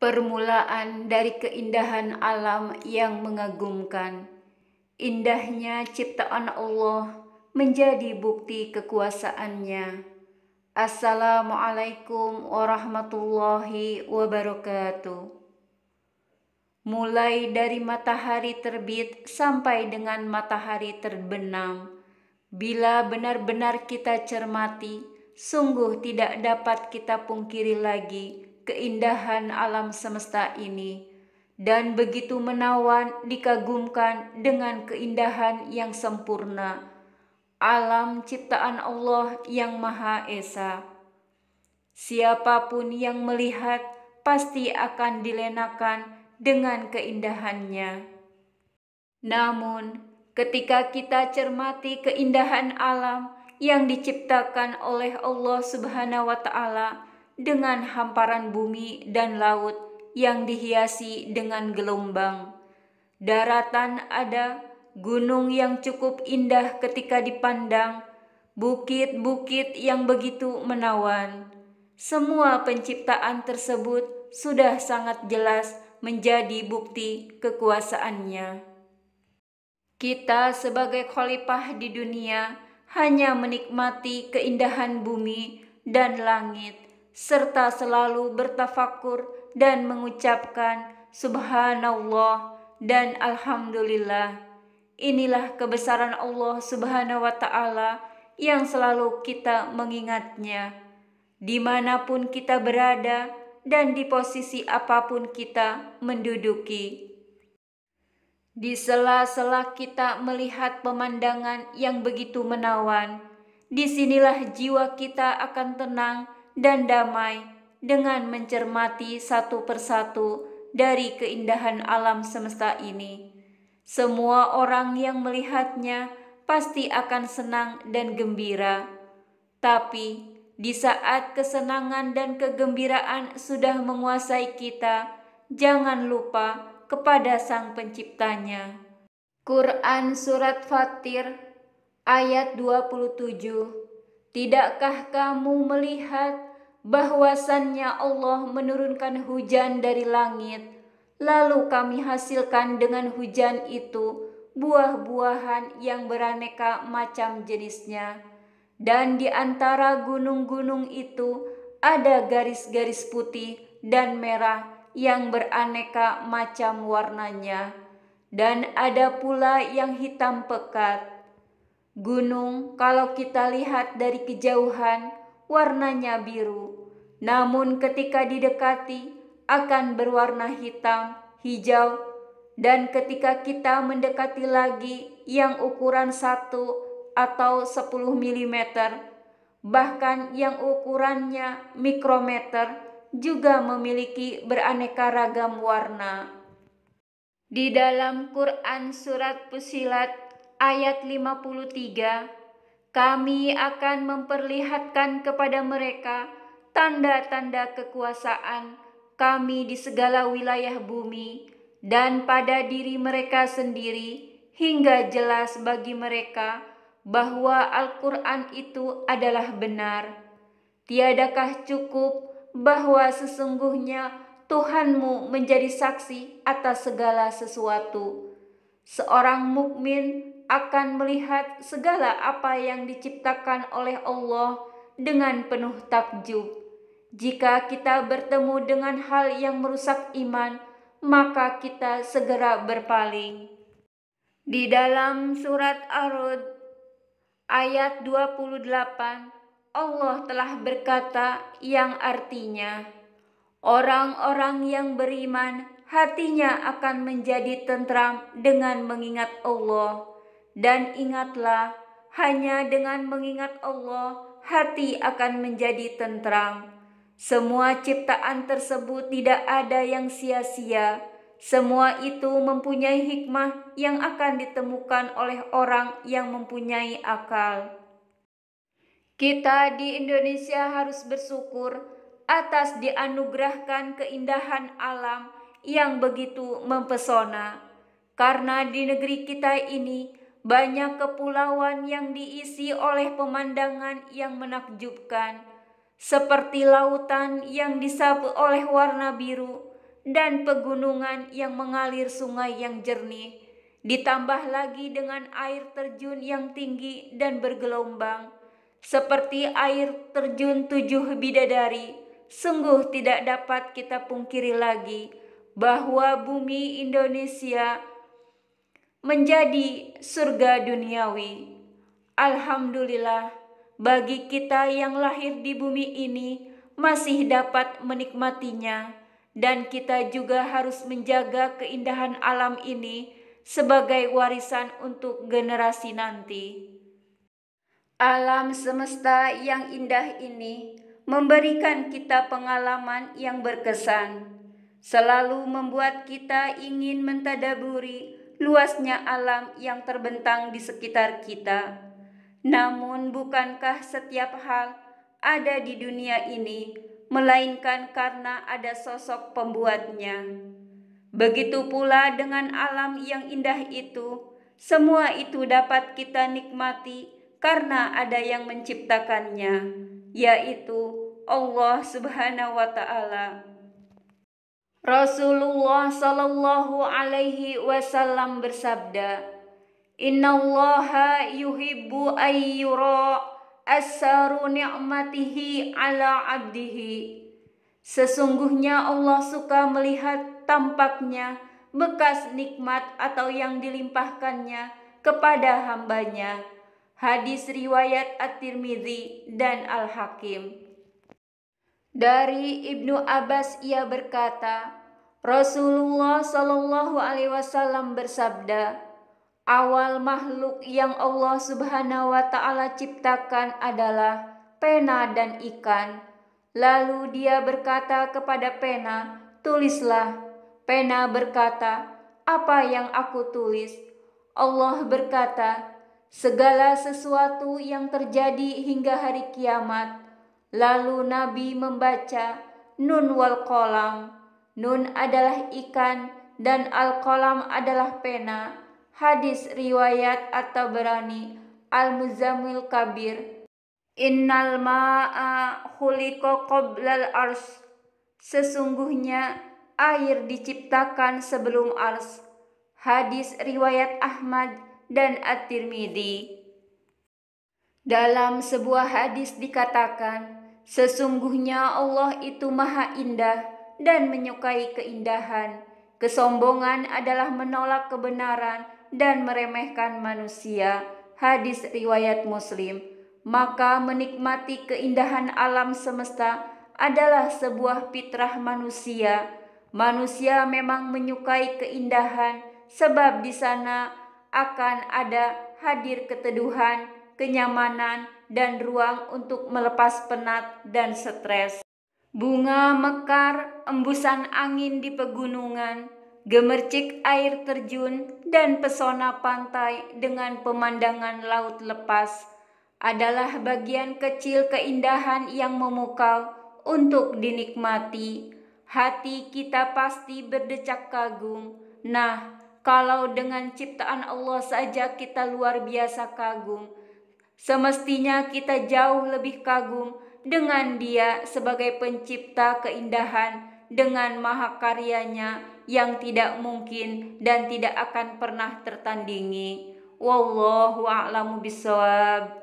permulaan dari keindahan alam yang mengagumkan. Indahnya ciptaan Allah menjadi bukti kekuasaannya. Assalamualaikum warahmatullahi wabarakatuh. Mulai dari matahari terbit sampai dengan matahari terbenam, bila benar-benar kita cermati, sungguh tidak dapat kita pungkiri lagi keindahan alam semesta ini dan begitu menawan dikagumkan dengan keindahan yang sempurna alam ciptaan Allah yang Maha Esa. Siapapun yang melihat pasti akan dilenakan dengan keindahannya. Namun, ketika kita cermati keindahan alam yang diciptakan oleh Allah Subhanahu wa Ta'ala, dengan hamparan bumi dan laut yang dihiasi dengan gelombang. Daratan ada, gunung yang cukup indah ketika dipandang, bukit-bukit yang begitu menawan. Semua penciptaan tersebut sudah sangat jelas menjadi bukti kekuasaannya. Kita sebagai khalifah di dunia hanya menikmati keindahan bumi dan langit serta selalu bertafakur dan mengucapkan subhanallah dan alhamdulillah. Inilah kebesaran Allah Subhanahu wa taala yang selalu kita mengingatnya. Dimanapun kita berada dan di posisi apapun kita menduduki. Di sela-sela kita melihat pemandangan yang begitu menawan, disinilah jiwa kita akan tenang dan damai dengan mencermati satu persatu dari keindahan alam semesta ini. Semua orang yang melihatnya pasti akan senang dan gembira. Tapi di saat kesenangan dan kegembiraan sudah menguasai kita, jangan lupa kepada Sang Penciptanya. Quran Surat Fatir ayat 27 Tidakkah kamu melihat bahwasannya Allah menurunkan hujan dari langit, lalu kami hasilkan dengan hujan itu buah-buahan yang beraneka macam jenisnya, dan di antara gunung-gunung itu ada garis-garis putih dan merah yang beraneka macam warnanya, dan ada pula yang hitam pekat Gunung, kalau kita lihat dari kejauhan, warnanya biru, namun ketika didekati akan berwarna hitam, hijau, dan ketika kita mendekati lagi yang ukuran 1 atau 10 mm, bahkan yang ukurannya mikrometer juga memiliki beraneka ragam warna. Di dalam Quran Surat pusilat ayat 53, kami akan memperlihatkan kepada mereka tanda-tanda kekuasaan kami di segala wilayah bumi dan pada diri mereka sendiri hingga jelas bagi mereka bahwa Al-Quran itu adalah benar. Tiadakah cukup bahwa sesungguhnya Tuhanmu menjadi saksi atas segala sesuatu? Seorang mukmin akan melihat segala apa yang diciptakan oleh Allah dengan penuh takjub. Jika kita bertemu dengan hal yang merusak iman, maka kita segera berpaling. Di dalam surat ar ayat 28, Allah telah berkata yang artinya, Orang-orang yang beriman hatinya akan menjadi tentram dengan mengingat Allah. Dan ingatlah, hanya dengan mengingat Allah, hati akan menjadi tentram. Semua ciptaan tersebut tidak ada yang sia-sia. Semua itu mempunyai hikmah yang akan ditemukan oleh orang yang mempunyai akal. Kita di Indonesia harus bersyukur atas dianugerahkan keindahan alam yang begitu mempesona, karena di negeri kita ini banyak kepulauan yang diisi oleh pemandangan yang menakjubkan, seperti lautan yang disapu oleh warna biru dan pegunungan yang mengalir sungai yang jernih, ditambah lagi dengan air terjun yang tinggi dan bergelombang, seperti air terjun tujuh bidadari. Sungguh tidak dapat kita pungkiri lagi bahwa bumi Indonesia menjadi surga duniawi. Alhamdulillah, bagi kita yang lahir di bumi ini masih dapat menikmatinya, dan kita juga harus menjaga keindahan alam ini sebagai warisan untuk generasi nanti. Alam semesta yang indah ini memberikan kita pengalaman yang berkesan, selalu membuat kita ingin mentadaburi luasnya alam yang terbentang di sekitar kita. Namun, bukankah setiap hal ada di dunia ini, melainkan karena ada sosok pembuatnya? Begitu pula dengan alam yang indah itu, semua itu dapat kita nikmati karena ada yang menciptakannya, yaitu Allah Subhanahu wa Ta'ala. Rasulullah Shallallahu Alaihi Wasallam bersabda, Inna Allah yuhibbu ayyura asaru ni'matihi ala abdihi. Sesungguhnya Allah suka melihat tampaknya bekas nikmat atau yang dilimpahkannya kepada hambanya. Hadis riwayat At-Tirmidzi dan Al-Hakim. Dari Ibnu Abbas ia berkata, Rasulullah Shallallahu Alaihi Wasallam bersabda, awal makhluk yang Allah Subhanahu Wa Taala ciptakan adalah pena dan ikan. Lalu dia berkata kepada pena, tulislah. Pena berkata, apa yang aku tulis? Allah berkata, segala sesuatu yang terjadi hingga hari kiamat Lalu Nabi membaca Nun wal kolam. Nun adalah ikan dan al kolam adalah pena. Hadis riwayat atau berani al Muzamil Kabir. Innal ma'a khuliqa qoblal ars. Sesungguhnya air diciptakan sebelum ars. Hadis riwayat Ahmad dan At-Tirmidzi. Dalam sebuah hadis dikatakan, Sesungguhnya Allah itu maha indah dan menyukai keindahan. Kesombongan adalah menolak kebenaran dan meremehkan manusia. Hadis riwayat Muslim. Maka menikmati keindahan alam semesta adalah sebuah fitrah manusia. Manusia memang menyukai keindahan sebab di sana akan ada hadir keteduhan, kenyamanan, dan ruang untuk melepas penat dan stres. Bunga mekar, embusan angin di pegunungan, gemercik air terjun, dan pesona pantai dengan pemandangan laut lepas adalah bagian kecil keindahan yang memukau untuk dinikmati. Hati kita pasti berdecak kagum. Nah, kalau dengan ciptaan Allah saja kita luar biasa kagum, Semestinya kita jauh lebih kagum dengan Dia sebagai pencipta keindahan dengan maha karyanya yang tidak mungkin dan tidak akan pernah tertandingi. Wallahu a'lamu bisawab.